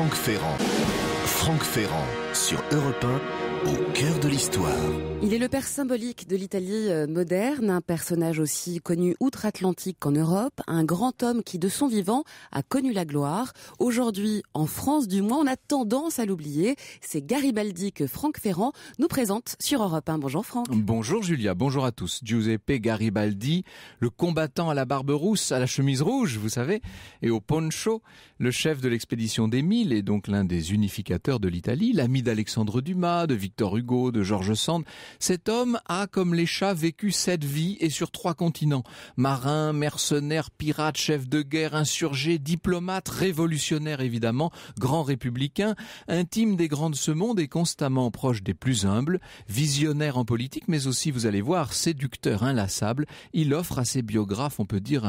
Franck Ferrand. Franck Ferrand sur Europe 1 au cœur de l'histoire. Il est le père symbolique de l'Italie euh, moderne, un personnage aussi connu outre-Atlantique qu'en Europe, un grand homme qui de son vivant a connu la gloire. Aujourd'hui, en France du moins, on a tendance à l'oublier. C'est Garibaldi que Franck Ferrand nous présente sur Europe 1. Bonjour Franck. Bonjour Julia, bonjour à tous. Giuseppe Garibaldi, le combattant à la barbe rousse, à la chemise rouge, vous savez, et au poncho, le chef de l'expédition des Mille et donc l'un des unificateurs de l'Italie, l'ami d'Alexandre Dumas, de Victor Victor Hugo, de George Sand, cet homme a, comme les chats, vécu sept vies et sur trois continents. Marin, mercenaire, pirate, chef de guerre, insurgé, diplomate, révolutionnaire évidemment, grand républicain, intime des grands de ce monde et constamment proche des plus humbles, visionnaire en politique, mais aussi, vous allez voir, séducteur inlassable. Il offre à ses biographes, on peut dire,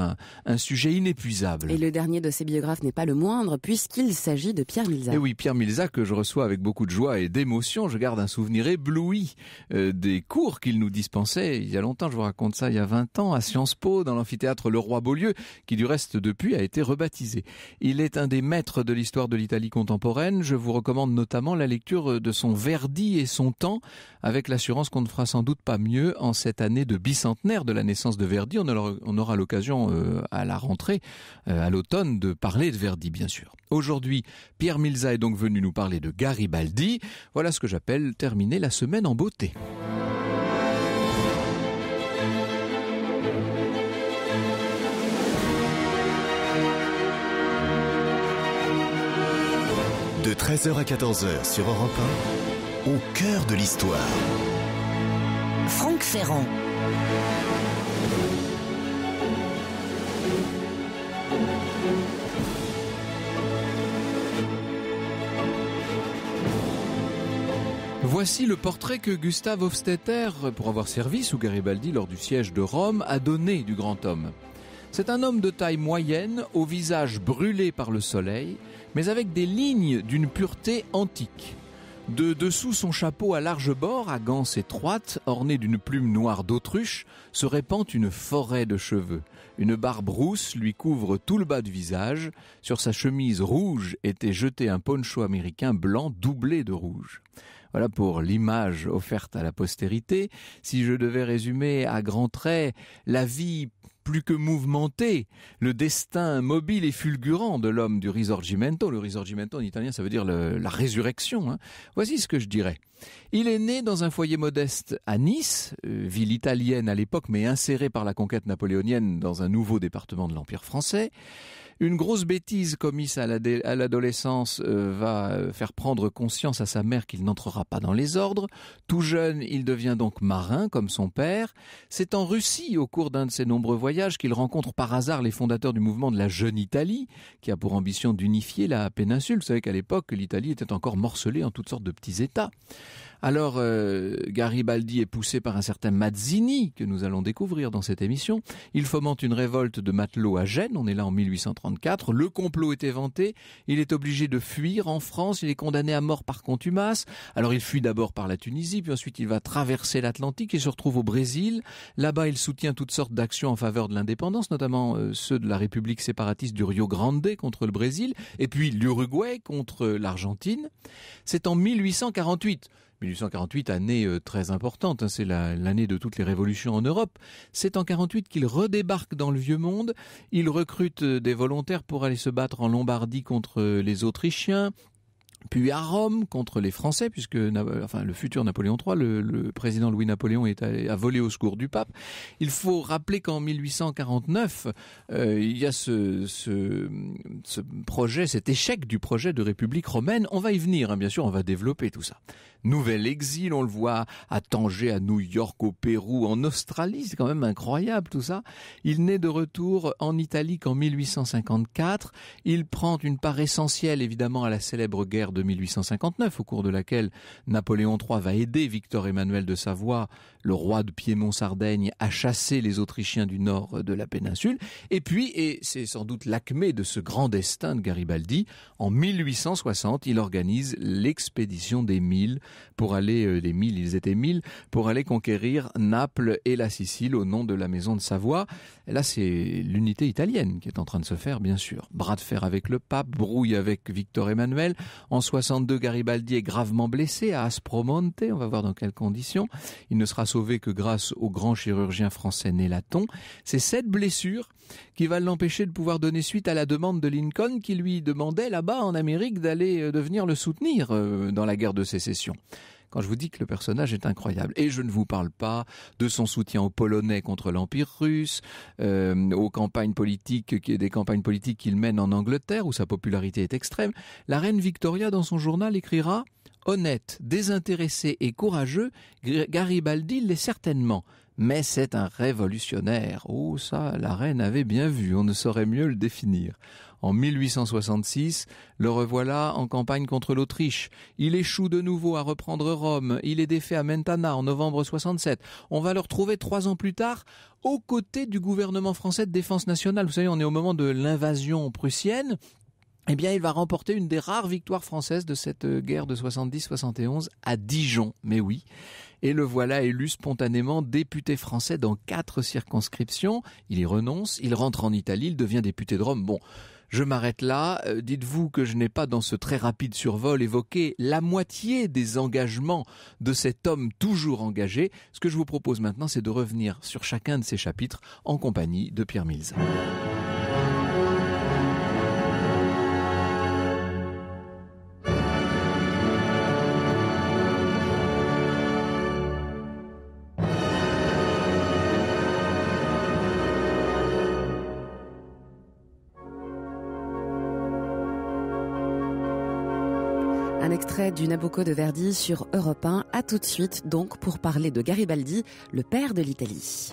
un, sujet inépuisable. Et le dernier de ses biographes n'est pas le moindre, puisqu'il s'agit de Pierre Milza. Et oui, Pierre Milza, que je reçois avec beaucoup de joie et d'émotion. Je garde un souvenir ébloui euh, des cours qu'il nous dispensait il y a longtemps, je vous raconte ça il y a 20 ans, à Sciences Po, dans l'amphithéâtre Le Roi Beaulieu, qui du reste depuis a été rebaptisé. Il est un des maîtres de l'histoire de l'Italie contemporaine. Je vous recommande notamment la lecture de son Verdi et son temps, avec l'assurance qu'on ne fera sans doute pas mieux en cette année de bicentenaire de la naissance de Verdi. On aura l'occasion euh, à la rentrée, euh, à l'automne, de parler de Verdi, bien sûr. Aujourd'hui, Pierre Milza est donc venu nous parler de Garibaldi. Voilà ce que j'appelle terminer la semaine en beauté. De 13h à 14h sur Europe 1, au cœur de l'histoire. Franck Ferrand. Voici le portrait que Gustave Hofstetter, pour avoir servi sous Garibaldi lors du siège de Rome, a donné du grand homme. C'est un homme de taille moyenne, au visage brûlé par le soleil, mais avec des lignes d'une pureté antique. De dessous son chapeau à large bord, à gants étroites, orné d'une plume noire d'autruche, se répand une forêt de cheveux. Une barbe rousse lui couvre tout le bas du visage. Sur sa chemise rouge était jeté un poncho américain blanc doublé de rouge. Voilà pour l'image offerte à la postérité. Si je devais résumer à grands traits la vie plus que mouvementée, le destin mobile et fulgurant de l'homme du Risorgimento. Le Risorgimento en italien, ça veut dire la résurrection. Hein. Voici ce que je dirais. Il est né dans un foyer modeste à Nice, euh, ville italienne à l'époque, mais insérée par la conquête napoléonienne dans un nouveau département de l'Empire français. Une grosse bêtise commise à l'adolescence euh, va euh, faire prendre conscience à sa mère qu'il n'entrera pas dans les ordres. Tout jeune, il devient donc marin comme son père. C'est en Russie, au cours d'un de ses nombreux voyages, qu'il rencontre par hasard les fondateurs du mouvement de la Jeune Italie, qui a pour ambition d'unifier la péninsule. Vous savez qu'à l'époque, l'Italie était encore morcelée en toutes sortes de petits États. Alors, euh, Garibaldi est poussé par un certain Mazzini, que nous allons découvrir dans cette émission. Il fomente une révolte de matelots à Gênes, on est là en 1834, le complot est éventé, il est obligé de fuir en France, il est condamné à mort par contumace. Alors il fuit d'abord par la Tunisie, puis ensuite il va traverser l'Atlantique et se retrouve au Brésil. Là-bas, il soutient toutes sortes d'actions en faveur de l'indépendance, notamment euh, ceux de la République séparatiste du Rio Grande contre le Brésil, et puis l'Uruguay contre l'Argentine. C'est en 1848 1848, année euh, très importante, hein, c'est l'année de toutes les révolutions en Europe. C'est en 48 qu'il redébarque dans le vieux monde. Il recrute euh, des volontaires pour aller se battre en Lombardie contre euh, les Autrichiens puis à Rome contre les Français, puisque enfin, le futur Napoléon III, le, président Louis-Napoléon, est à, voler au secours du pape. Il faut rappeler qu'en 1849, il y a ce, ce, projet, cet échec du projet de République romaine. On va y venir, hein, bien sûr, on va développer tout ça nouvel exil, on le voit à Tanger, à New York, au Pérou, en Australie, c'est quand même incroyable tout ça. Il naît de retour en Italie qu'en 1854. Il prend une part essentielle évidemment à la célèbre guerre de 1859, au cours de laquelle Napoléon III va aider Victor Emmanuel de Savoie, le roi de Piémont-Sardaigne, à chasser les Autrichiens du nord de la péninsule. Et puis, et c'est sans doute l'acmé de ce grand destin de Garibaldi, en 1860, il organise l'expédition des Mille pour aller euh, des mille, ils étaient mille, pour aller conquérir Naples et la Sicile au nom de la maison de Savoie. là, c'est l'unité italienne qui est en train de se faire, bien sûr. Bras de fer avec le pape, brouille avec Victor Emmanuel. En 62, Garibaldi est gravement blessé à Aspromonte. On va voir dans quelles conditions. Il ne sera sauvé que grâce au grand chirurgien français Nélaton. C'est cette blessure qui va l'empêcher de pouvoir donner suite à la demande de Lincoln qui lui demandait là-bas en Amérique d'aller euh, devenir le soutenir euh, dans la guerre de sécession quand je vous dis que le personnage est incroyable. Et je ne vous parle pas de son soutien aux Polonais contre l'Empire russe, euh, aux campagnes politiques, des campagnes politiques qu'il mène en Angleterre, où sa popularité est extrême. La reine Victoria, dans son journal, écrira Honnête, désintéressé et courageux, Garibaldi l'est certainement. Mais c'est un révolutionnaire. Oh ça, la reine avait bien vu, on ne saurait mieux le définir. En 1866, le revoilà en campagne contre l'Autriche. Il échoue de nouveau à reprendre Rome. Il est défait à Mentana en novembre 67. On va le retrouver trois ans plus tard aux côtés du gouvernement français de défense nationale. Vous savez, on est au moment de l'invasion prussienne. Eh bien, il va remporter une des rares victoires françaises de cette euh, guerre de 70-71 à Dijon. Mais oui. Et le voilà élu spontanément député français dans quatre circonscriptions. Il y renonce, il rentre en Italie, il devient député de Rome. Bon. Je m'arrête là. Euh, dites-vous que je n'ai pas dans ce très rapide survol évoqué la moitié des engagements de cet homme toujours engagé. Ce que je vous propose maintenant, c'est de revenir sur chacun de ces chapitres en compagnie de Pierre Mills. du Nabucco de Verdi sur Europe 1. À tout de suite donc pour parler de Garibaldi, le père de l'Italie.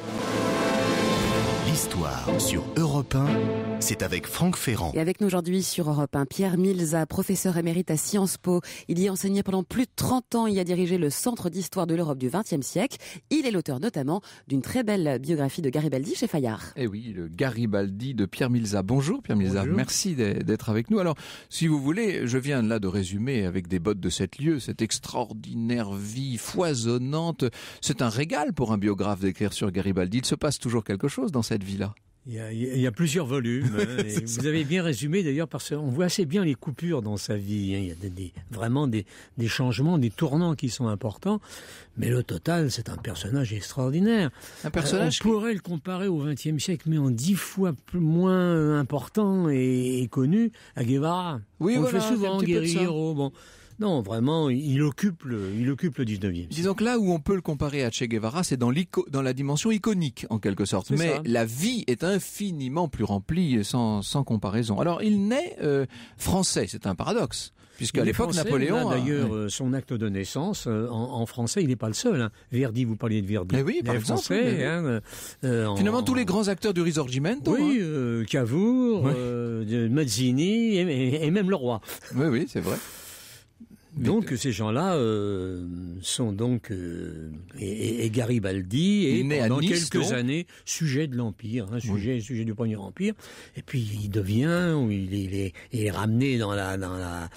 L'histoire sur Europe 1, c'est avec Franck Ferrand. Et avec nous aujourd'hui sur Europe 1, Pierre Milza, professeur émérite à Sciences Po. Il y a enseigné pendant plus de 30 ans, il a dirigé le Centre d'histoire de l'Europe du XXe siècle. Il est l'auteur notamment d'une très belle biographie de Garibaldi chez Fayard. Eh oui, le Garibaldi de Pierre Milza. Bonjour Pierre Milza, merci d'être avec nous. Alors, si vous voulez, je viens là de résumer avec des bottes de sept lieu, cette extraordinaire vie foisonnante. C'est un régal pour un biographe d'écrire sur Garibaldi. Il se passe toujours quelque chose dans cette vie il y, a, plusieurs volumes. Hein, vous avez bien résumé d'ailleurs parce qu'on voit assez bien les coupures dans sa vie. Hein. Il y a des, vraiment des, changements, des tournants qui sont importants. Mais le total, c'est un personnage extraordinaire. Un personnage. on pourrait le comparer au XXe siècle, mais en dix fois plus, moins important et, connu à Guevara. Oui, on voilà, le fait souvent, Guerrero. Bon, non, vraiment, il occupe le, il occupe le 19e. Disons que là où on peut le comparer à Che Guevara, c'est dans, dans la dimension iconique, en quelque sorte. Mais la vie est infiniment plus remplie, sans, sans comparaison. Alors, il naît euh, français, c'est un paradoxe. Puisqu'à l'époque, Napoléon. d'ailleurs euh, euh, son acte de naissance en, français, il n'est pas le seul. Hein. Verdi, vous parliez de Verdi. Mais eh oui, par exemple. Français, hein, Finalement, tous les grands acteurs du Risorgimento. Oui, hein. Cavour, Mazzini et même le roi. Oui, oui, c'est vrai. Donc ces gens-là euh, sont donc euh, et, Garibaldi et né pendant quelques années sujet de l'empire, hein, sujet sujet du premier empire. Et puis il devient, il, il, est, il est, ramené dans la dans la,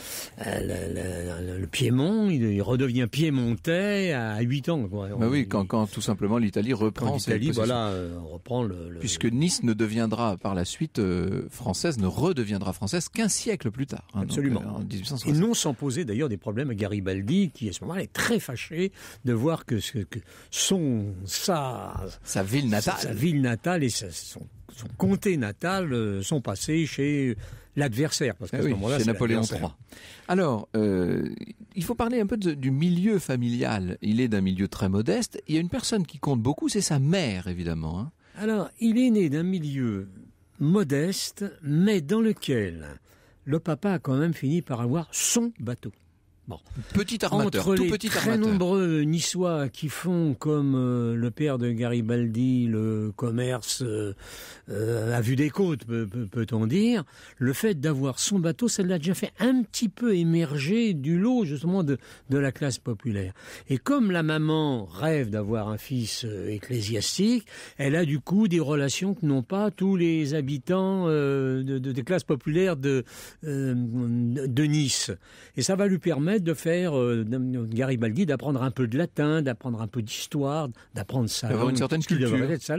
euh, le Piémont, il, redevient piémontais à 8 ans. Bah oui, quand, tout simplement l'Italie reprend l'Italie, voilà, reprend le, puisque Nice ne deviendra par la suite française, ne redeviendra française qu'un siècle plus tard. Hein, Absolument. Et non sans poser d'ailleurs des problèmes à Garibaldi, qui à ce moment-là est très fâché de voir que, ce, que son, sa, sa ville natale, sa, ville natale et son, son, comté natal euh, sont passés chez l'adversaire, parce qu'à ah moment-là, c'est Napoléon III. Alors, euh, il faut parler un peu du milieu familial. Il est d'un milieu très modeste. Il y a une personne qui compte beaucoup, c'est sa mère, évidemment. Hein. Alors, il est né d'un milieu modeste, mais dans lequel le papa a quand même fini par avoir son bateau. Petit armateur, Entre les petit très nombreux niçois qui font comme euh, le père de Garibaldi le commerce euh, euh, à vue des côtes, peut-on dire, le fait d'avoir son bateau, ça l'a déjà fait un petit peu émerger du lot justement de, de la classe populaire. Et comme la maman rêve d'avoir un fils ecclésiastique, elle a du coup des relations que n'ont pas tous les habitants de, de, des classes populaires de, de Nice. Et ça va lui permettre de faire euh, Garibaldi, d'apprendre un peu de latin, d'apprendre un peu d'histoire, d'apprendre sa langue. Une certaine culture. sa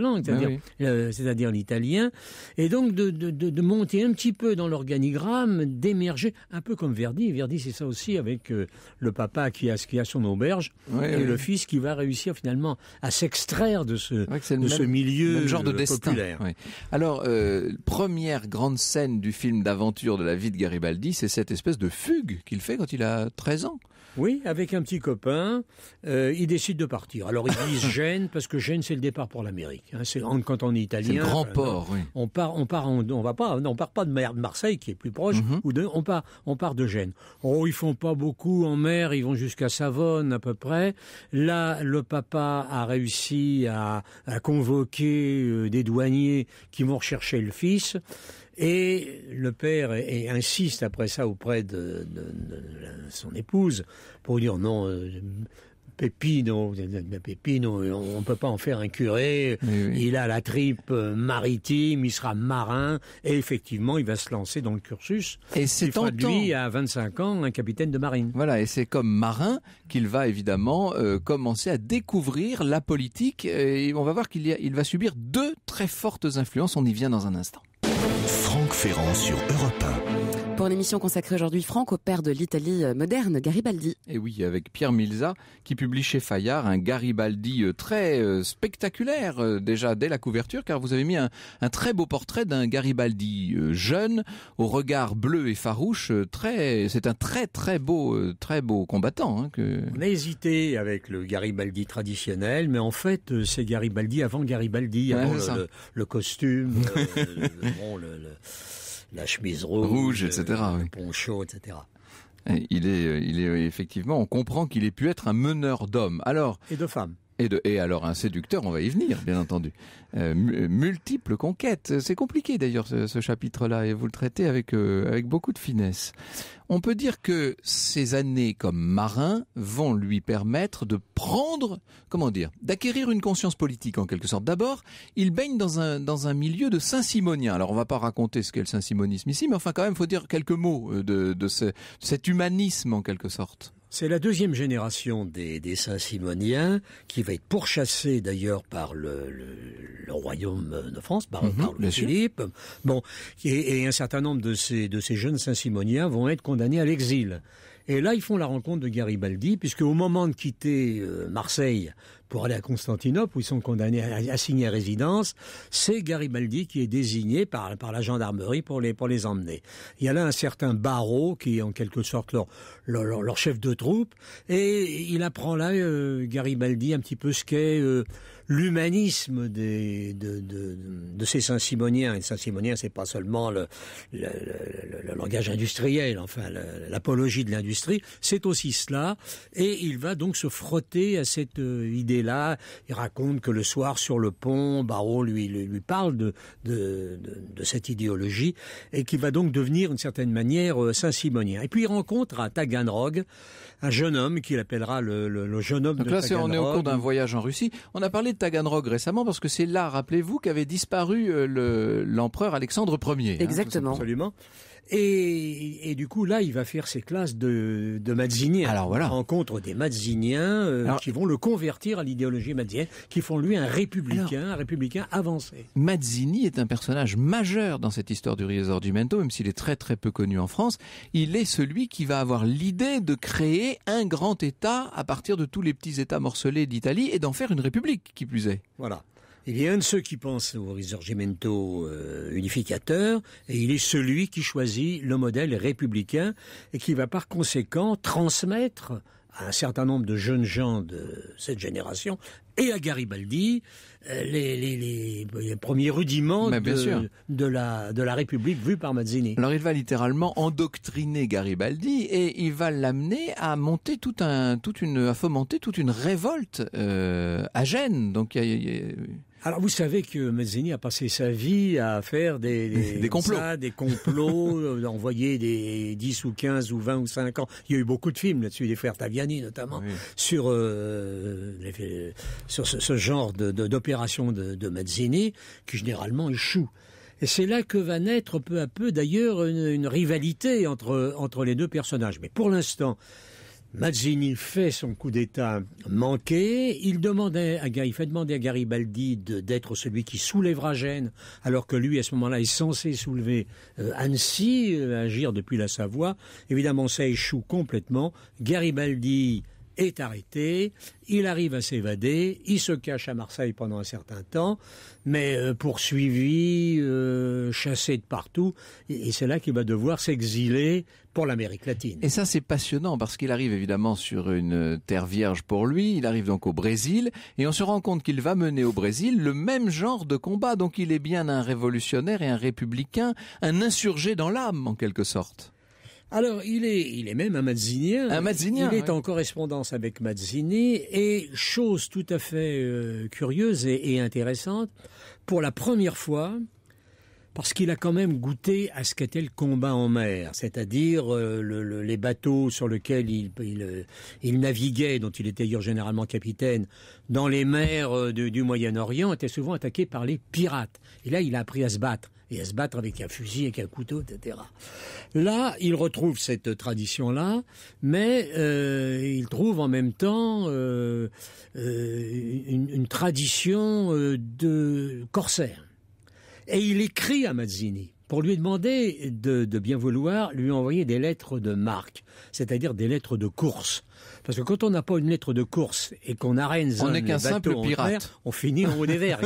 euh, c'est-à-dire, l'italien. Et donc de, monter un petit peu dans l'organigramme, d'émerger, un peu comme Verdi. Verdi, c'est ça aussi, avec euh, le papa qui a, qui a son auberge et le fils qui va réussir finalement à s'extraire de ce, de ce milieu même genre de destin. Alors, première grande scène du film d'aventure de la vie de Garibaldi, c'est cette espèce de fugue qu'il fait quand il a 13 ans. Oui, avec un petit copain, euh, ils il décide de partir. Alors ils disent Gênes parce que Gênes c'est le départ pour l'Amérique. Hein. c'est quand on est italien. grand euh, port. oui. On part, on part, on, va pas, on part pas de Marseille qui est plus proche, mhm. on part, on part de Gênes. Oh, ils font pas beaucoup en mer, ils vont jusqu'à Savone à peu près. Là, le papa a réussi à convoquer euh, des douaniers qui vont rechercher le fils. Et le père insiste après ça auprès de, son épouse pour dire non. Euh, Pépine, on ne peut pas en faire un curé. Il a la tripe maritime, il sera marin, et effectivement, il va se lancer dans le cursus. Et c'est en lui, à 25 ans, un capitaine de marine. Voilà, et c'est comme marin qu'il va évidemment euh, commencer à découvrir la politique. Et on va voir qu'il va subir deux très fortes influences. On y vient dans un instant sur Europe 1. Pour une émission consacrée aujourd'hui, Franck, au père de l'Italie euh, moderne, Garibaldi. Et oui, avec Pierre Milza, qui publie chez Fayard un Garibaldi euh, très euh, spectaculaire, déjà dès la couverture, car vous avez mis un, très beau portrait d'un Garibaldi jeune, au regard bleu et farouche. Très, c'est un très très beau, très beau combattant. Hein, que... On a hésité avec le Garibaldi traditionnel, mais en fait, c'est Garibaldi avant Garibaldi, avant le, costume, la chemise rouge, etc., le, poncho, etc. Il est, euh, il est effectivement, on comprend qu'il ait pu être un meneur d'hommes. Alors et de femmes. Et, de, alors un séducteur, on va y venir, bien entendu. Euh, euh, multiples conquêtes. C'est compliqué d'ailleurs ce, chapitre-là et vous le traitez euh, avec, beaucoup de finesse. On peut dire que ces années comme marin vont lui permettre de prendre, comment dire, d'acquérir une conscience politique en quelque sorte. D'abord, il baigne dans un, milieu de Saint-Simonien. Alors on va pas raconter ce qu'est le Saint-Simonisme ici, mais enfin quand même, il faut dire quelques mots de cet humanisme en quelque sorte. C'est la deuxième génération des, Saint-Simoniens qui va être pourchassée d'ailleurs par le, royaume de France, par, mhm, le Philippe. Bon, et, un certain nombre de ces, de ces jeunes Saint-Simoniens vont être condamnés à l'exil. Et là, ils font la rencontre de Garibaldi, puisque au moment de quitter euh, Marseille pour aller à Constantinople, où ils sont condamnés, à signer résidence, c'est Garibaldi qui est désigné par, la gendarmerie pour les, emmener. Il y a là un certain Barreau, qui est en quelque sorte leur, chef de troupe, et il apprend là, euh, Garibaldi, un petit peu ce qu'est... Euh, l'humanisme des, de, de, de ces Saint-Simoniens. Et Saint-Simonien, c'est pas seulement le, le, langage industriel, enfin l'apologie de l'industrie, c'est aussi cela. Et il va donc se frotter à cette euh, idée-là. Il raconte que le soir sur le pont, barreau lui, lui, lui parle de, de, de, cette idéologie et qu'il va donc devenir d'une certaine manière euh, Saint-Simonien. Et puis il rencontre à Taganrog un jeune homme qu'il appellera le, jeune homme donc là, on est au cours d'un voyage en Russie. On a parlé de Taganrog récemment parce que c'est là, rappelez-vous, qu'avait disparu euh, l'empereur Alexandre Ier. Hein, Exactement. Et, du coup, là, il va faire ses classes de, de Alors voilà. Il rencontre des Mazziniens euh, qui vont le convertir à l'idéologie mazzinienne, qui font lui un républicain, un républicain avancé. Mazzini est un personnage majeur dans cette histoire du Risorgimento, même s'il est très très peu connu en France. Il est celui qui va avoir l'idée de créer un grand État à partir de tous les petits États morcelés d'Italie et d'en faire une république, qui plus est. Voilà. Eh il est un de ceux qui pense au risorgimento euh, unificateur et il est celui qui choisit le modèle républicain et qui va par conséquent transmettre à un certain nombre de jeunes gens de cette génération et à Garibaldi euh, les, premiers rudiments de, la, de la République vue par Mazzini. Alors il va littéralement endoctriner Garibaldi et il va l'amener à monter tout un, toute une, à fomenter toute une révolte euh, à Gênes. Donc alors vous savez que Mazzini a passé sa vie à faire des, des, complots, des complots, euh, envoyer des 10 ou 15 ou 20 ou 5 ans. Il y a eu beaucoup de films là-dessus, des frères Taviani notamment, sur euh, sur ce, genre d'opération de, de, Mazzini qui généralement échoue. Et c'est là que va naître peu à peu d'ailleurs une, une, rivalité entre entre les deux personnages. Mais pour l'instant, Mazzini fait son coup d'État manqué. Il demandait à, fait demander à Garibaldi d'être celui qui soulèvera Gênes, alors que lui, à ce moment-là, est censé soulever euh, Annecy, euh, agir depuis la Savoie. Évidemment, ça échoue complètement. Garibaldi est arrêté, il arrive à s'évader, il se cache à Marseille pendant un certain temps, mais euh, poursuivi, chassé de partout, et c'est là qu'il va devoir s'exiler pour l'Amérique latine. Et ça, c'est passionnant parce qu'il arrive évidemment sur une terre vierge pour lui. Il arrive donc au Brésil et on se rend compte qu'il va mener au Brésil le même genre de combat. Donc il est bien un révolutionnaire et un républicain, un insurgé dans l'âme en quelque sorte. Alors, il est, il est même un Mazzinien. Un Il est en correspondance avec Mazzini et chose tout à fait euh, curieuse et, intéressante. Pour la première fois, parce qu'il a quand même goûté à ce qu'était le combat en mer, c'est-à-dire euh, les bateaux sur lesquels euh, il, naviguait, dont il était d'ailleurs généralement capitaine, dans les mers euh, du Moyen-Orient, étaient souvent attaqués par les pirates. Et là, il a appris à se battre et à se battre avec un fusil, avec un couteau, etc. Là, il retrouve cette tradition-là, mais il trouve en même temps une, tradition de corsaire. Et il écrit à Mazzini pour lui demander de, bien vouloir lui envoyer des lettres de marque, c'est-à-dire des lettres de course. Parce que quand on n'a pas une lettre de course et qu'on arène on n'est qu'un simple pirate, on finit en haut des hein.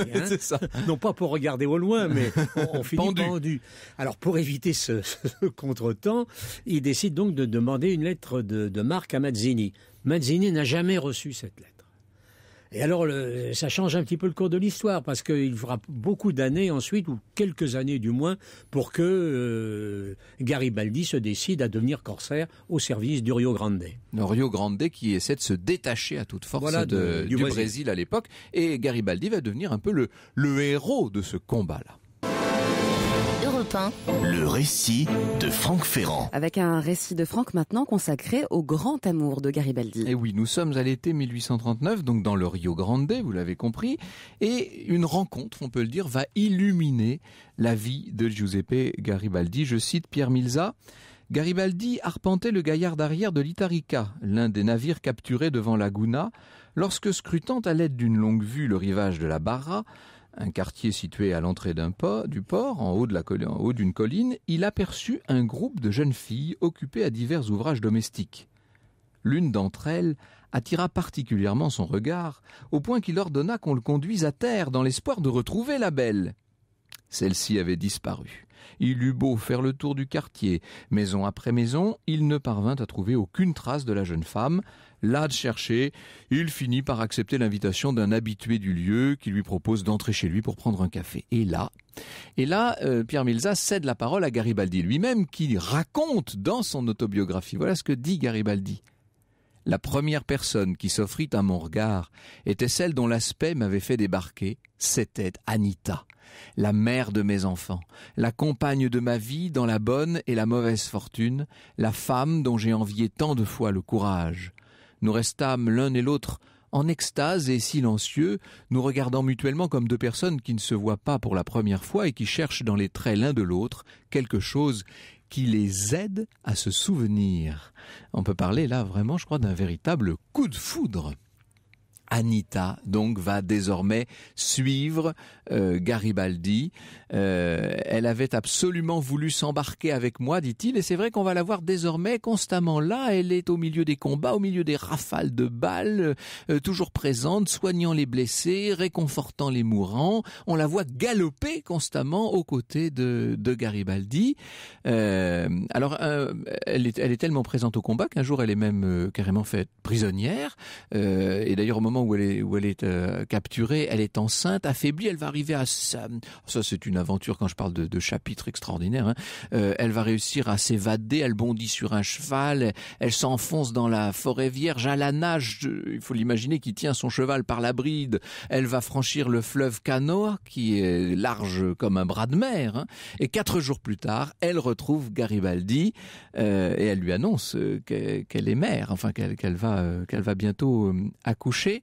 Non pas pour regarder au loin, mais on, finit pendu. Alors pour éviter ce, contre contretemps, il décide donc de demander une lettre de marque à Mazzini. Mazzini n'a jamais reçu cette lettre. Et alors, ça change un petit peu le cours de l'histoire, parce qu'il faudra beaucoup d'années ensuite, ou quelques années du moins, pour que euh, Garibaldi se décide à devenir corsaire au service du Rio Grande. Le Rio Grande qui essaie de se détacher à toute force du, Brésil. à l'époque, et Garibaldi va devenir un peu le héros de ce combat-là. Le récit de Franck Ferrand. Avec un récit de Franck maintenant consacré au grand amour de Garibaldi. Et eh oui, nous sommes à l'été 1839, donc dans le Rio Grande, vous l'avez compris, et une rencontre, on peut le dire, va illuminer la vie de Giuseppe Garibaldi. Je cite Pierre Milza. Garibaldi arpentait le gaillard d'arrière de l'Itarica, l'un des navires capturés devant Laguna, lorsque, scrutant à l'aide d'une longue vue le rivage de la Barra, un quartier situé à l'entrée d'un port, du port, en haut, en haut d'une colline, il aperçut un groupe de jeunes filles occupées à divers ouvrages domestiques. L'une d'entre elles attira particulièrement son regard, au point qu'il ordonna qu'on le conduise à terre dans l'espoir de retrouver la belle. Celle-ci avait disparu. Il eut beau faire le tour du quartier, maison après maison, il ne parvint à trouver aucune trace de la jeune femme, Là de chercher, il finit par accepter l'invitation d'un habitué du lieu qui lui propose d'entrer chez lui pour prendre un café. Et là, et là, euh, Pierre Milza cède la parole à Garibaldi lui-même qui raconte dans son autobiographie, voilà ce que dit Garibaldi. La première personne qui s'offrit à mon regard était celle dont l'aspect m'avait fait débarquer, c'était Anita, la mère de mes enfants, la compagne de ma vie dans la bonne et la mauvaise fortune, la femme dont j'ai envié tant de fois le courage, nous restâmes l'un et l'autre en extase et silencieux, nous regardant mutuellement comme deux personnes qui ne se voient pas pour la première fois et qui cherchent dans les traits l'un de l'autre quelque chose qui les aide à se souvenir. On peut parler là vraiment, je crois, d'un véritable coup de foudre. Anita donc va désormais suivre euh, Garibaldi. Euh, elle avait absolument voulu s'embarquer avec moi, dit-il, et c'est vrai qu'on va la voir désormais constamment là. Elle est au milieu des combats, au milieu des rafales de balles, euh, toujours présente, soignant les blessés, réconfortant les mourants. On la voit galoper constamment aux côtés de, Garibaldi. alors, elle est, elle, est, tellement présente au combat qu'un jour elle est même carrément faite prisonnière. et d'ailleurs au moment où elle est, où elle est euh, capturée, elle est enceinte, affaiblie, elle va arriver à Ça, c'est une aventure quand je parle de, chapitres chapitre extraordinaire. Hein. Euh, elle va réussir à s'évader, elle bondit sur un cheval, elle, s'enfonce dans la forêt vierge, à la nage, il faut l'imaginer, qui tient son cheval par la bride. Elle va franchir le fleuve Canoa, qui est large comme un bras de mer. Hein. Et quatre jours plus tard, elle retrouve Garibaldi euh, et elle lui annonce qu'elle est mère, enfin qu'elle va, qu'elle va bientôt accoucher.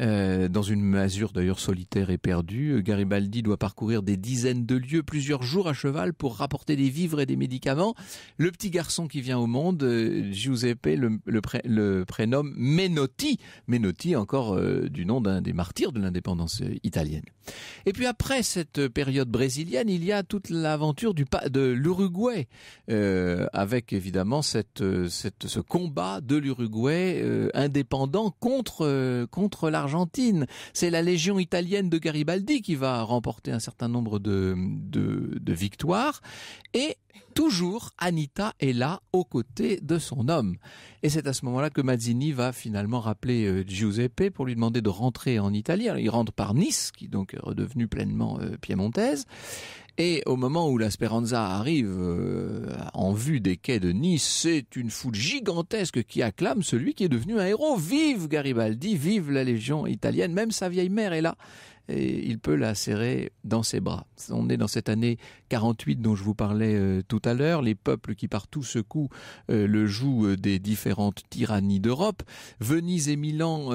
Euh, dans une masure d'ailleurs solitaire et perdue, euh, Garibaldi doit parcourir des dizaines de lieux, plusieurs jours à cheval pour rapporter des vivres et des médicaments. Le petit garçon qui vient au monde, euh, Giuseppe, le, le, prénomme Menotti. Menotti encore du nom d'un des martyrs de l'indépendance italienne. Et puis après cette période brésilienne, il y a toute l'aventure du de l'Uruguay, avec évidemment cette, cette, ce combat de l'Uruguay indépendant contre, contre la Argentine. C'est la Légion italienne de Garibaldi qui va remporter un certain nombre de, de victoires. Et toujours Anita est là aux côtés de son homme. Et c'est à ce moment-là que Mazzini va finalement rappeler euh, Giuseppe pour lui demander de rentrer en Italie. il rentre par Nice, qui donc redevenu pleinement euh, piémontaise. Et au moment où la Speranza arrive euh, en vue des quais de Nice, c'est une foule gigantesque qui acclame celui qui est devenu un héros. Vive Garibaldi, vive la Légion italienne, même sa vieille mère est là il peut la serrer dans ses bras. On est dans cette année 48 dont je vous parlais euh, tout à l'heure, les peuples qui partout tout secouent euh, le joug euh, des différentes tyrannies d'Europe. Venise et Milan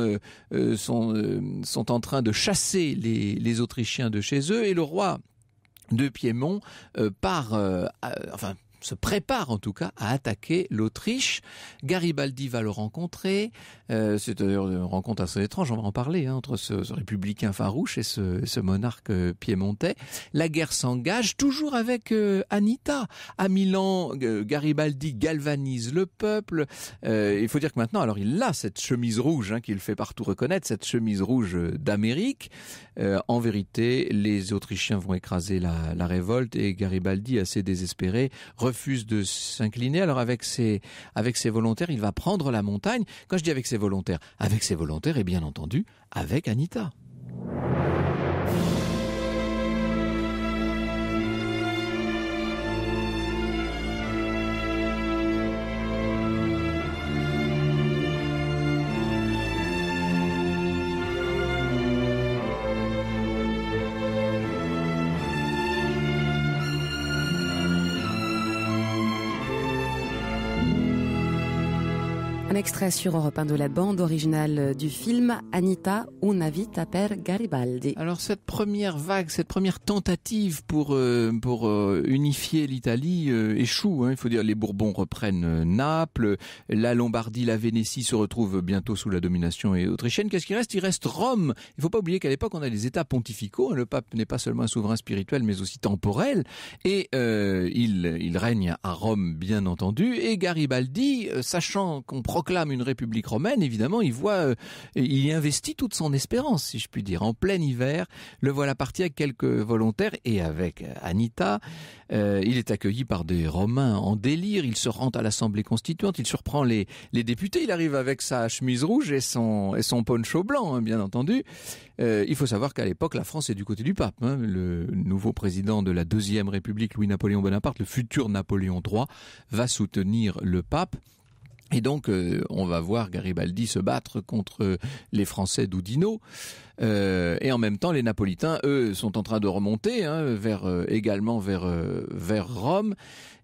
sont, sont en train de chasser les, Autrichiens de chez eux et le roi de Piémont part... par enfin se prépare en tout cas à attaquer l'Autriche. Garibaldi va le rencontrer. Euh, c'est d'ailleurs une rencontre assez étrange, on va en parler, hein, entre ce, républicain farouche et ce, monarque euh, piémontais. La guerre s'engage, toujours avec euh, Anita. À Milan, Garibaldi galvanise le peuple. il faut dire que maintenant, alors il a cette chemise rouge hein, qu'il fait partout reconnaître, cette chemise rouge d'Amérique. en vérité, les Autrichiens vont écraser la, la révolte et Garibaldi, assez désespéré, refuse refuse de s'incliner. Alors avec ses, avec ses volontaires, il va prendre la montagne. Quand je dis avec ses volontaires, avec ses volontaires et bien entendu avec Anita. Un extrait sur Europe 1 de la bande originale du film Anita una vita per Garibaldi. Alors cette première vague, cette première tentative pour euh, pour euh, unifier l'Italie euh, échoue. Hein. il faut dire les Bourbons reprennent Naples, la Lombardie, la Vénétie se retrouvent bientôt sous la domination autrichienne. Qu'est-ce qui reste Il reste Rome. Il faut pas oublier qu'à l'époque on a les États pontificaux. Hein. le pape n'est pas seulement un souverain spirituel, mais aussi temporel, et il il règne à Rome bien entendu. Et Garibaldi, sachant qu'on proclame une république romaine, évidemment, il voit, euh, il y investit toute son espérance, si je puis dire. En plein hiver, le voilà parti avec quelques volontaires et avec euh, Anita. Euh, il est accueilli par des Romains en délire. Il se rend à l'Assemblée constituante. Il surprend les, députés. Il arrive avec sa chemise rouge et son, poncho blanc, hein, bien entendu. il faut savoir qu'à l'époque, la France est du côté du pape. Hein. Le nouveau président de la deuxième République, Louis-Napoléon Bonaparte, le futur Napoléon III, va soutenir le pape. Et donc, euh, on va voir Garibaldi se battre contre euh, les Français d'Oudino. Euh, et en même temps, les Napolitains, eux, sont en train de remonter hein, vers également vers vers Rome.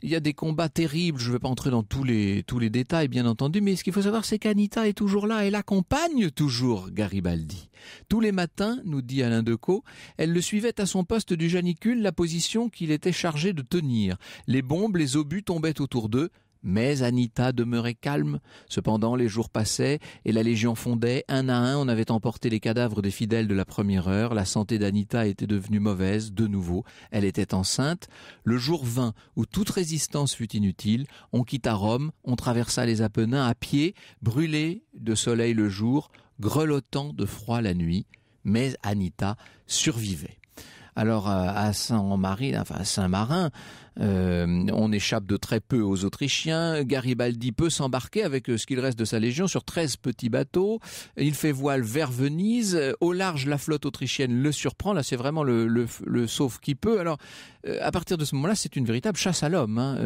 Il y a des combats terribles. Je ne vais pas entrer dans tous les tous les détails, bien entendu. Mais ce qu'il faut savoir, c'est qu'Anita est toujours là. Elle accompagne toujours Garibaldi. Tous les matins, nous dit Alain Decaux, elle le suivait à son poste du janicule, la position qu'il était chargé de tenir. Les bombes, les obus tombaient autour d'eux. Mais Anita demeurait calme. Cependant, les jours passaient et la Légion fondait. Un à un, on avait emporté les cadavres des fidèles de la première heure. La santé d'Anita était devenue mauvaise, de nouveau. Elle était enceinte. Le jour vint, où toute résistance fut inutile, on quitta Rome, on traversa les Apennins à pied, brûlés de soleil le jour, grelottant de froid la nuit. Mais Anita survivait. Alors, euh, à saint enfin, à Saint-Marin, euh, on échappe de très peu aux Autrichiens. Garibaldi peut s'embarquer avec euh, ce qu'il reste de sa légion sur 13 petits bateaux. Il fait voile vers Venise. Au large, la flotte autrichienne le surprend. Là, c'est vraiment le, sauf qui peut. Alors, euh, à partir de ce moment-là, c'est une véritable chasse à l'homme. Hein.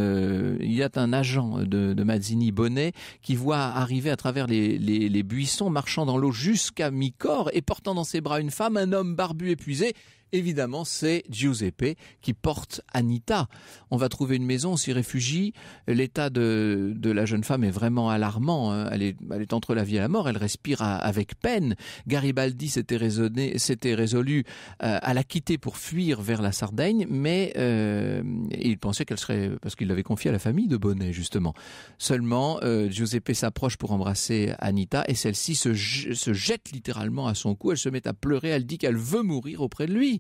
il y a un agent de, Mazzini Bonnet qui voit arriver à travers les, les buissons, marchant dans l'eau jusqu'à mi-corps et portant dans ses bras une femme, un homme barbu épuisé évidemment, c'est Giuseppe qui porte Anita. On va trouver une maison, on s'y réfugie. L'état de, la jeune femme est vraiment alarmant. Hein. Elle est, entre la vie et la mort. Elle respire avec peine. Garibaldi s'était résolu euh, à la quitter pour fuir vers la Sardaigne, mais euh, il pensait qu'elle serait, parce qu'il l'avait confiée à la famille de Bonnet, justement. Seulement, euh, Giuseppe s'approche pour embrasser Anita et celle-ci se, se jette littéralement à son cou. Elle se met à pleurer. Elle dit qu'elle veut mourir auprès de lui.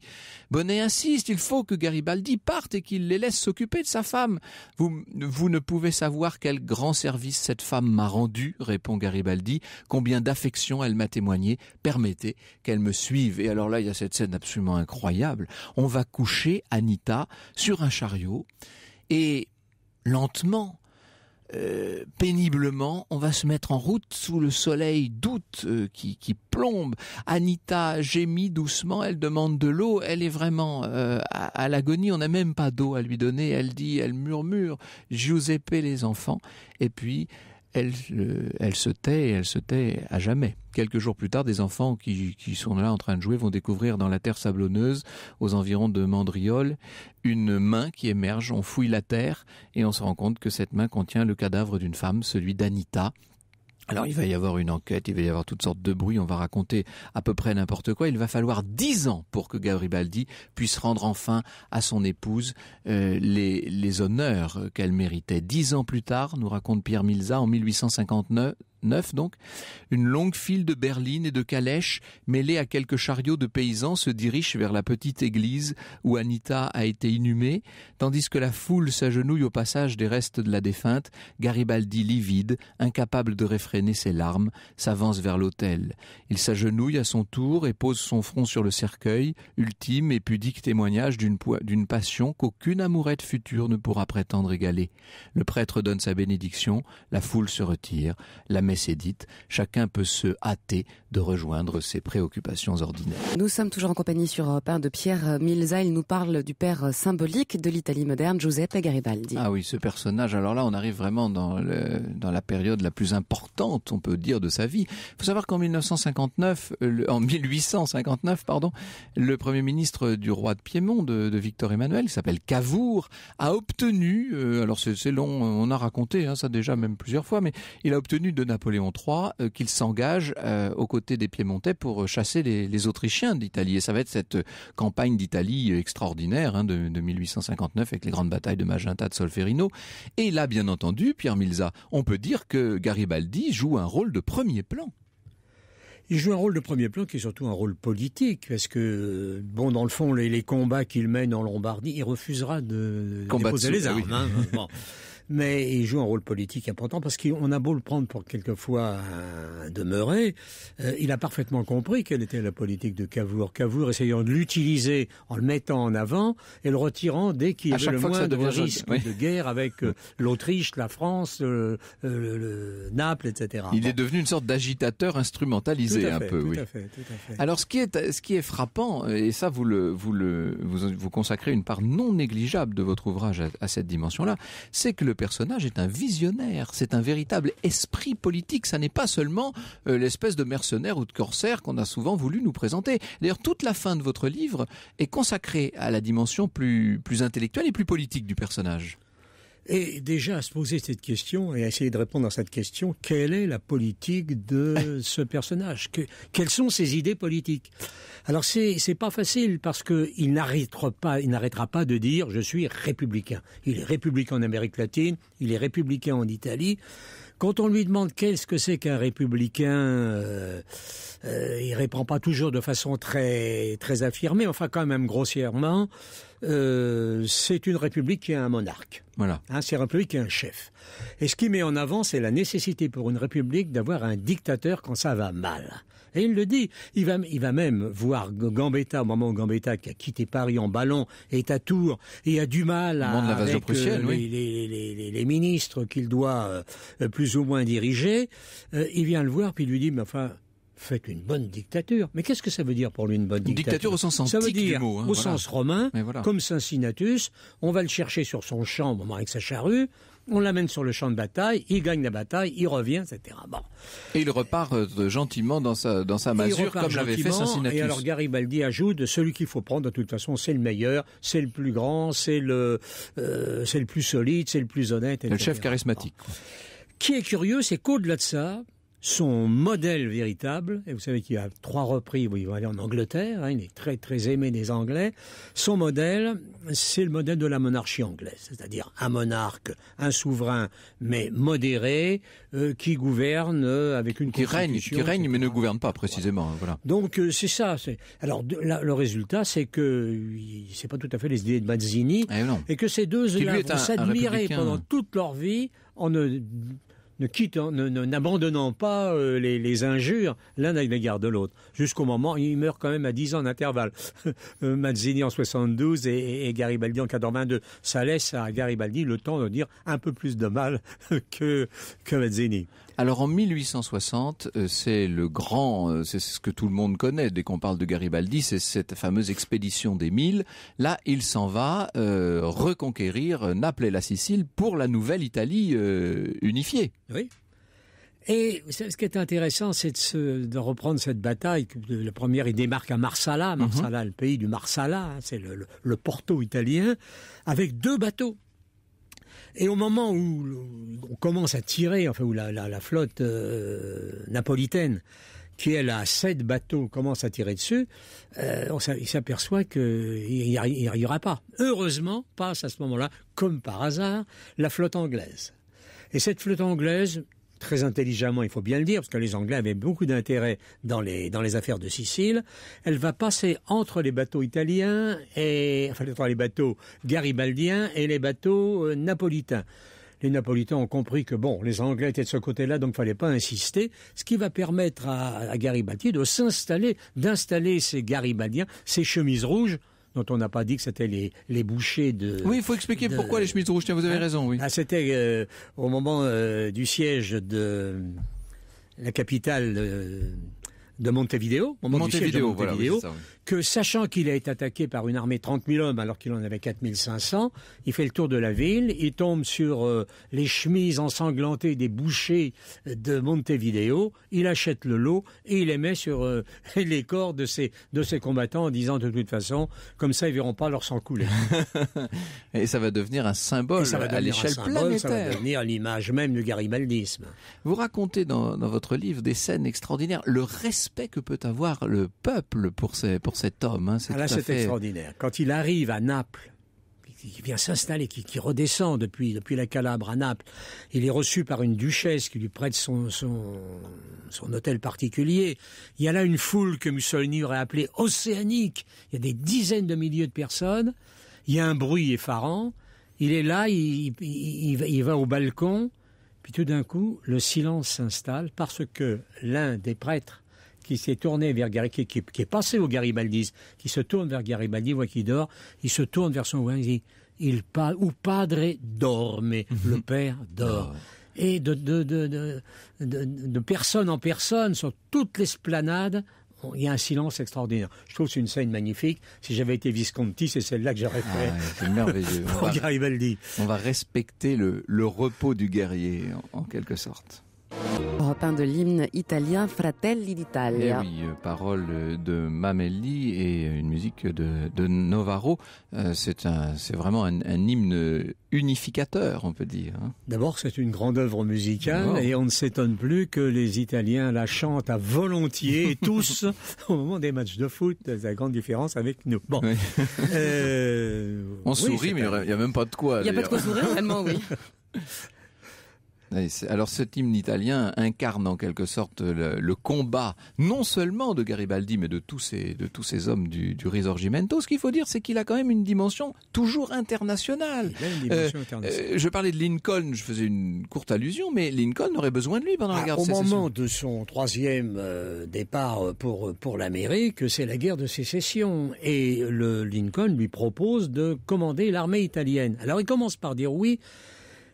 Bonnet insiste, il faut que Garibaldi parte et qu'il les laisse s'occuper de sa femme. Vous, vous ne pouvez savoir quel grand service cette femme m'a rendu, répond Garibaldi, combien d'affection elle m'a témoigné, permettez qu'elle me suive. Et alors là, il y a cette scène absolument incroyable. On va coucher Anita sur un chariot et lentement, euh, péniblement, on va se mettre en route sous le soleil d'août euh, qui, qui, plombe. Anita gémit doucement, elle demande de l'eau, elle est vraiment euh, à, à l'agonie, on n'a même pas d'eau à lui donner, elle dit, elle murmure, Giuseppe les enfants, et puis euh, elle, se tait et elle se tait à jamais. Quelques jours plus tard, des enfants qui, sont là en train de jouer vont découvrir dans la terre sablonneuse, aux environs de Mandriole, une main qui émerge. On fouille la terre et on se rend compte que cette main contient le cadavre d'une femme, celui d'Anita, alors il va y avoir une enquête, il va y avoir toutes sortes de bruits, on va raconter à peu près n'importe quoi. Il va falloir dix ans pour que Garibaldi puisse rendre enfin à son épouse euh, les, les honneurs qu'elle méritait. Dix ans plus tard, nous raconte Pierre Milza, en 1859, donc, une longue file de berlines et de calèches mêlées à quelques chariots de paysans se dirige vers la petite église où Anita a été inhumée, tandis que la foule s'agenouille au passage des restes de la défunte, Garibaldi livide, incapable de réfréner ses larmes, s'avance vers l'autel. Il s'agenouille à son tour et pose son front sur le cercueil, ultime et pudique témoignage d'une passion qu'aucune amourette future ne pourra prétendre égaler. Le prêtre donne sa bénédiction, la foule se retire, la mais c'est dit, chacun peut se hâter de rejoindre ses préoccupations ordinaires. Nous sommes toujours en compagnie sur Europe 1 de Pierre euh, Milza. Il nous parle du père euh, symbolique de l'Italie moderne, Giuseppe Garibaldi. Ah oui, ce personnage. Alors là, on arrive vraiment dans, dans la période la plus importante, on peut dire, de sa vie. Il faut savoir qu'en 1959, en 1859, pardon, le premier ministre du roi de Piémont, de, Victor Emmanuel, il s'appelle Cavour, a obtenu, euh, alors c'est long, on a raconté hein, ça déjà même plusieurs fois, mais il a obtenu de Napoléon III euh, qu'il s'engage euh, aux côtés des Piémontais pour euh, chasser les, Autrichiens d'Italie. Et ça va être cette campagne d'Italie extraordinaire hein, de, 1859 avec les grandes batailles de Magenta, de Solferino. Et là, bien entendu, Pierre Milza, on peut dire que Garibaldi joue un rôle de premier plan. Il joue un rôle de premier plan qui est surtout un rôle politique, parce que, bon, dans le fond, les, combats qu'il mène en Lombardie, il refusera de Combat les ah armes. Hein. mais il joue un rôle politique important parce qu'on a beau le prendre pour quelquefois demeurer, demeuré, euh, il a parfaitement compris quelle était la politique de Cavour. Cavour essayant de l'utiliser en le mettant en avant et le retirant dès qu'il y avait le moins de risque de guerre avec euh, l'Autriche, la France, euh, le, Naples, etc. Il est devenu une sorte d'agitateur instrumentalisé un peu. oui. tout à fait. Alors ce qui est ce qui est frappant et ça vous le vous le vous, consacrez une part non négligeable de votre ouvrage à cette dimension là, c'est que le personnage est un visionnaire, c'est un véritable esprit politique, ça n'est pas seulement euh, l'espèce de mercenaire ou de corsaire qu'on a souvent voulu nous présenter. D'ailleurs, toute la fin de votre livre est consacrée à la dimension plus intellectuelle et plus politique du personnage. Et déjà à se poser cette question et à essayer de répondre à cette question, quelle est la politique de ce personnage Quelles sont ses idées politiques Alors c'est c'est pas facile parce qu'il il n'arrêtera pas il n'arrêtera pas de dire je suis républicain. Il est républicain en Amérique latine, il est républicain en Italie. Quand on lui demande qu'est-ce que c'est qu'un républicain, euh, euh, il répond pas toujours de façon très très affirmée, enfin quand même grossièrement. Euh, c'est une république qui a un monarque. Voilà. Hein, c'est une république qui a un chef. Et ce qui met en avant, c'est la nécessité pour une république d'avoir un dictateur quand ça va mal. Et il le dit. Il va, il va même voir Gambetta au moment où Gambetta qui a quitté Paris en ballon est à Tours et a du mal à, avec euh, les, ministres qu'il doit euh, euh, plus ou moins diriger. il vient le voir puis il lui dit mais enfin faites une bonne dictature. Mais qu'est-ce que ça veut dire pour lui une bonne dictature Une dictature au sens antique dire, hein, au sens romain, voilà. comme Cincinnatus. On va le chercher sur son champ, au moment avec sa charrue on l'amène sur le champ de bataille, il gagne la bataille, il revient, etc. Bon. Et il repart euh, gentiment dans sa, dans sa masure, comme j'avais fait Cincinnatus. Et alors Garibaldi ajoute, celui qu'il faut prendre, de toute façon, c'est le meilleur, c'est le plus grand, c'est le, euh, c'est le plus solide, c'est le plus honnête. Le chef charismatique. Qui est curieux, c'est qu'au-delà de ça, son modèle véritable, et vous savez qu'il a trois reprises où il va aller en Angleterre, hein, il est très très aimé des Anglais, son modèle, c'est le modèle de la monarchie anglaise, c'est-à-dire un monarque, un souverain, mais modéré, euh, qui gouverne euh, avec une qui qui règne mais ne gouverne pas précisément. Voilà. Donc euh, c'est ça. Alors le résultat, c'est que c'est pas tout à fait les idées de Mazzini, eh et que ces deux-là vont s'admirer pendant toute leur vie en ne ne quittant, hein, n'abandonnant pas euh, les, injures l'un à l'égard de l'autre, jusqu'au moment, il meurt quand même à 10 ans d'intervalle. Euh, Mazzini en 72 et, et, Garibaldi en 82. Ça laisse à Garibaldi le temps de dire un peu plus de mal que, que Mazzini. Alors en 1860, euh, c'est le grand, euh, c'est ce que tout le monde connaît dès qu'on parle de Garibaldi, c'est cette fameuse expédition des milles. Là, il s'en va euh, reconquérir Naples et la Sicile pour la nouvelle Italie unifiée. Oui. Et ce qui est intéressant, c'est de, reprendre cette bataille. La première, il démarque à Marsala, Marsala, mhm. le pays du Marsala, hein, c'est le porto italien, avec deux bateaux. Et au moment où on commence à tirer, enfin où la, flotte euh, napolitaine, qui elle a sept bateaux, commence à tirer dessus, euh, on il s'aperçoit qu'il n'y arrivera pas. Heureusement, passe à ce moment-là, comme par hasard, la flotte anglaise. Et cette flotte anglaise, très intelligemment, il faut bien le dire, parce que les Anglais avaient beaucoup d'intérêt dans les, dans les affaires de Sicile, elle va passer entre les bateaux italiens et, les bateaux garibaldiens et les bateaux euh, napolitains les Napolitains ont compris que bon, les Anglais étaient de ce côté-là, donc ne fallait pas insister, ce qui va permettre à, Garibaldi de s'installer, d'installer ses Garibaldiens, ses chemises rouges dont on n'a pas dit que c'était les, les bouchers de... Oui, il faut expliquer pourquoi les chemises rouges, tiens, vous avez hein raison, oui. Ah, c'était euh, au moment euh, du siège de la capitale euh, de Montevideo, Montevideo, que sachant qu'il a été attaqué par une armée de 30 000 hommes alors qu'il en avait 4 500, il fait le tour de la ville, il tombe sur euh, les chemises ensanglantées des bouchers de Montevideo, il achète le lot et il les met sur euh, les corps de ses, de combattants en disant de toute façon, comme ça ils verront pas leur sang couler. et ça va devenir un symbole à l'échelle planétaire. Ça va devenir l'image même du garibaldisme. Vous racontez dans, votre livre des scènes extraordinaires, le respect que peut avoir le peuple pour, pour cet homme. Hein, c'est ah c'est extraordinaire. Quand il arrive à Naples, qui vient s'installer, qui, redescend depuis, depuis la Calabre à Naples. Il est reçu par une duchesse qui lui prête son, son, son hôtel particulier. Il y a là une foule que Mussolini aurait appelée océanique. Il y a des dizaines de milliers de personnes. Il y a un bruit effarant. Il est là, il, il va au balcon. Puis tout d'un coup, le silence s'installe parce que l'un des prêtres qui s'est tourné vers Garibaldi, qui, qui, est passé au Garibaldi, qui se tourne vers Garibaldi, voit qu'il dort, il se tourne vers son voisin, il il parle, ou padre dorme, le mhm. père dort. Ah. Et de, de, de, de, personne en personne, sur toute l'esplanade, il y a un silence extraordinaire. Je trouve que c'est une scène magnifique. Si j'avais été Visconti, c'est celle-là que j'aurais fait. Ah, c'est merveilleux. Garibaldi. on va respecter le, le repos du guerrier, en quelque sorte. Repeint de l'hymne italien Fratelli d'Italia. Eh oui, euh, parole de Mamelli et une musique de, Novaro. Euh, c'est un, c'est vraiment un, hymne unificateur, on peut dire. Hein. D'abord, c'est une grande œuvre musicale et on ne s'étonne plus que les Italiens la chantent à volontiers tous au moment des matchs de foot. C'est La grande différence avec nous. Euh, on sourit, mais il n'y a, même pas de quoi. Il n'y a pas de quoi hein. sourire, Vraiment oui. Alors cet hymne italien incarne en quelque sorte le, combat non seulement de Garibaldi mais de tous ces de tous ces hommes du, Risorgimento. Ce qu'il faut dire, c'est qu'il a quand même une dimension toujours internationale. Euh, euh, je parlais de Lincoln, je faisais une courte allusion, mais Lincoln aurait besoin de lui pendant la ah, guerre de sécession. Au moment de son troisième euh, départ pour pour l'Amérique, c'est la guerre de sécession et le Lincoln lui propose de commander l'armée italienne. Alors il commence par dire oui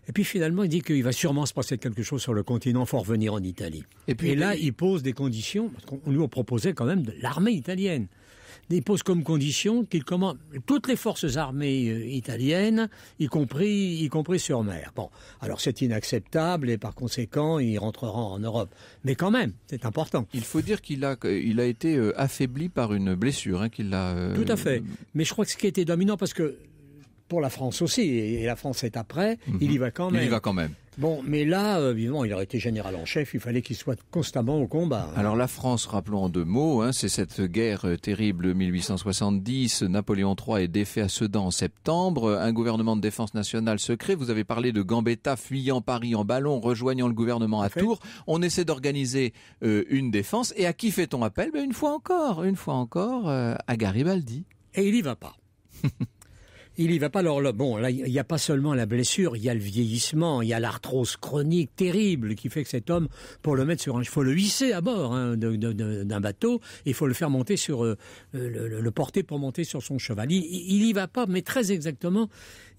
et puis finalement, il dit qu'il va sûrement se passer quelque chose sur le continent, faut revenir en Italie. Et, puis, là, il pose des conditions, parce qu'on lui proposait quand même de l'armée italienne. Il pose comme condition qu'il commande toutes les forces armées euh, italiennes, y compris, y compris sur mer. Bon, alors c'est inacceptable et par conséquent, il rentrera en Europe. Mais quand même, c'est important. Il faut dire qu'il a, il a été euh, affaibli par une blessure, hein, qu'il a. Euh, Tout à fait. Mais je crois que ce qui était dominant, parce que pour la France aussi, et la France est après, il y mhm. va quand même. Il y va quand même. Bon, mais là, évidemment, euh, il aurait été général en chef, il fallait qu'il soit constamment au combat. Alors la France, rappelons en deux mots, hein, c'est cette guerre euh, terrible 1870, Napoléon III est défait à Sedan en septembre, un gouvernement de défense nationale secret. vous avez parlé de Gambetta fuyant Paris en ballon, rejoignant le gouvernement à Tours, on essaie d'organiser euh, une défense, et à qui fait-on appel ben, Une fois encore, une fois encore, à Garibaldi. Et il n'y va pas. Il y va pas. Alors bon, là, il n'y a pas seulement la blessure, il y a le vieillissement, il y a l'arthrose chronique terrible qui fait que cet homme, pour le mettre sur un, il faut le hisser à bord hein, d'un bateau, il faut le faire monter sur euh, le, porter pour monter sur son cheval. Il, n'y y va pas, mais très exactement,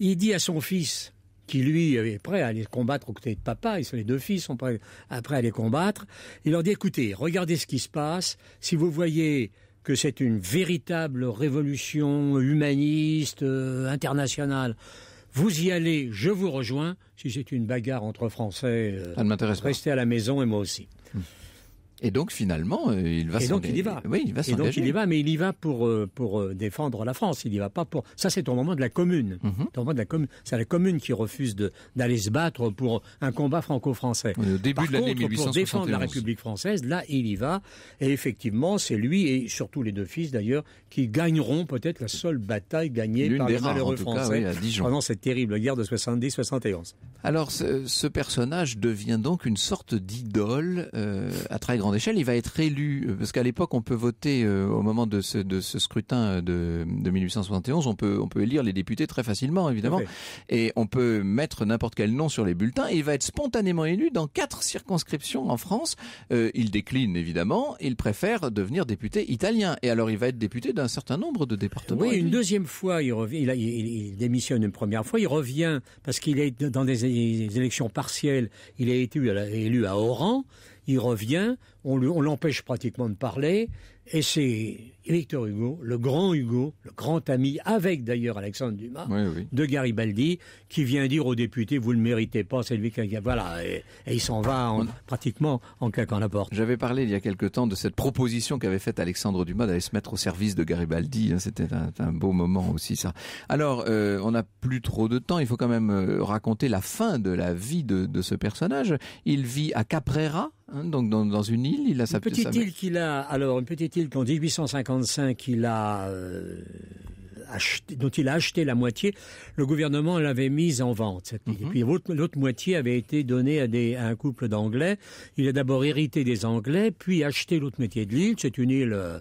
il dit à son fils qui lui est prêt à aller combattre aux côtés de papa, et les deux fils sont prêts à les combattre. Il leur dit écoutez, regardez ce qui se passe. Si vous voyez que c'est une véritable révolution humaniste, euh, internationale. Vous y allez, je vous rejoins. Si c'est une bagarre entre Français, euh, restez à la maison et moi aussi. Hum. Et donc finalement, euh, il va. Et donc il y va. Oui, il va Et donc il y va, mais il y va pour euh, pour euh, défendre la France. Il y va pas pour. Ça, c'est au moment de la Commune. Mhm. Au moment de la Commune, c'est la Commune qui refuse d'aller se battre pour un combat franco-français. Au début de l'année 1871. Pour défendre la République française, là, il y va. Et effectivement, c'est lui et surtout les deux fils d'ailleurs qui gagneront peut-être la seule bataille gagnée par les malheureux français pendant cette terrible guerre de 70-71. Alors, ce, personnage devient donc une sorte d'idole à très grande échelle, il va être élu euh, parce qu'à l'époque on peut voter euh, au moment de ce, scrutin euh, de, 1871, on peut on élire les députés très facilement évidemment et on peut mettre n'importe quel nom sur les bulletins et il va être spontanément élu dans quatre circonscriptions en France. il décline évidemment, il préfère devenir député italien et alors il va être député d'un certain nombre de départements. Oui, une deuxième fois il il démissionne une première fois, il revient parce qu'il est dans des élections partielles, il a été élu à Oran il revient, on l'empêche pratiquement de parler, et c'est Victor Hugo, le grand Hugo, le grand ami, avec d'ailleurs Alexandre Dumas, de Garibaldi, qui vient dire aux députés, vous ne le méritez pas, c'est lui qui... Voilà, et, il s'en va en, pratiquement en claquant la porte. J'avais parlé il y a quelque temps de cette proposition qu'avait faite Alexandre Dumas d'aller se mettre au service de Garibaldi. Hein, c'était un, beau moment aussi, ça. Alors, euh, on n'a plus trop de temps, il faut quand même euh, raconter la fin de la vie de, ce personnage. Il vit à Caprera, hein, donc dans, une île, il a sa petite île qu'il a, alors une petite île qu'en 1850 a euh, dont il a acheté la moitié, le gouvernement l'avait mise en vente. Mhm. puis l'autre moitié avait été donnée à, un couple d'Anglais. Il a d'abord hérité des Anglais, puis acheté l'autre moitié de l'île. C'est une île euh,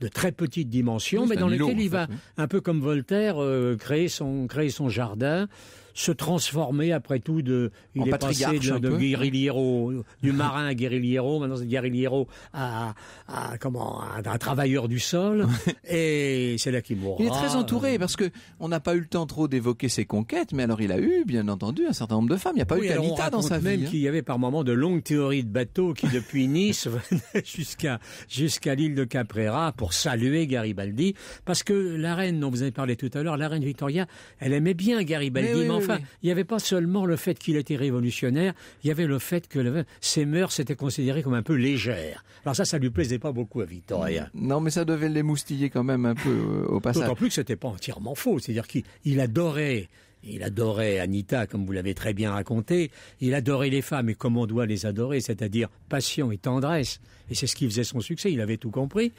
de très petite dimension, mais dans laquelle il va, un peu comme Voltaire, euh, créer son jardin se transformer après tout de. Il est passé de, de du marin à guérillero, maintenant c'est guérillero à, à, comment à un travailleur du sol. et c'est là qu'il mourra. Il est très entouré parce que on n'a pas eu le temps trop d'évoquer ses conquêtes, mais alors il a eu bien entendu un certain nombre de femmes. Il n'y a pas eu Calita dans sa même vie. même hein. qu'il y avait par moments de longues théories de bateaux qui depuis Nice venaient jusqu'à jusqu'à l'île de Caprera pour saluer Garibaldi parce que la reine dont vous avez parlé tout à l'heure, la reine Victoria, elle aimait bien Garibaldi. Mais, il n'y avait pas seulement le fait qu'il était révolutionnaire, il y avait le fait que ses mœurs étaient considérées comme un peu légères. Alors ça, ça lui plaisait pas beaucoup à Victoria. Mm. Non, mais ça devait l'émoustiller quand même un peu euh, au passage. D'autant plus que n'était pas entièrement faux. C'est-à-dire qu'il adorait il adorait Anita, comme vous l'avez très bien raconté. Il adorait les femmes, et comme on doit les adorer, c'est-à-dire passion et tendresse. Et c'est ce qui faisait son succès, il avait tout compris.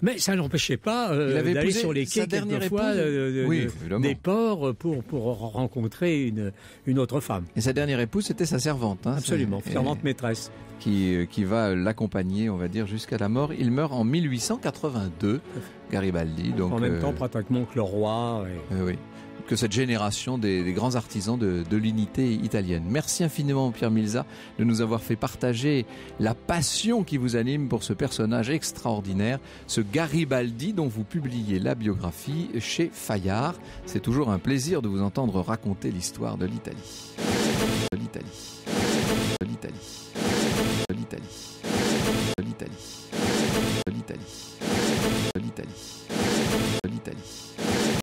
Mais ça l'empêchait pas euh, d'aller sur les quais euh, des ports pour, pour rencontrer une, une autre femme. Et sa dernière épouse, c'était sa servante. Hein, Absolument, servante maîtresse. Qui, euh, qui va l'accompagner, on va dire, jusqu'à la mort. Il meurt en 1882, Garibaldi. Donc, en même temps, pratiquement que le roi. oui que cette génération des, grands artisans de, l'unité italienne. Merci infiniment Pierre Milza de nous avoir fait partager la passion qui vous anime pour ce personnage extraordinaire, ce Garibaldi dont vous publiez la biographie chez Fayard. C'est toujours un plaisir de vous entendre raconter l'histoire de l'Italie. De l'Italie. De l'Italie. De l'Italie. De l'Italie. De l'Italie. De l'Italie. De l'Italie.